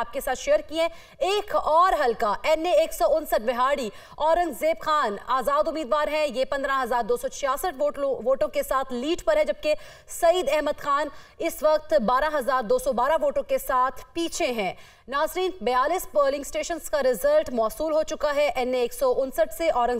आपके साथ शेयर किए एक और हल्का एन ए एक सौ उनसठ बिहाड़ी औरंगजेब खान आजाद उम्मीदवार है ये पंद्रह हजार दो सौ छियासठ वोट वोटों के साथ लीड पर है जबकि सईद अहमद खान इस वक्त बारह हजार दो सौ बारह वोटों के साथ पीछे हैं नाजरीन बयालीस पोलिंग स्टेशन का रिजल्ट मौसू हो चुका है एन ए एक सौ उनसठ से औरंग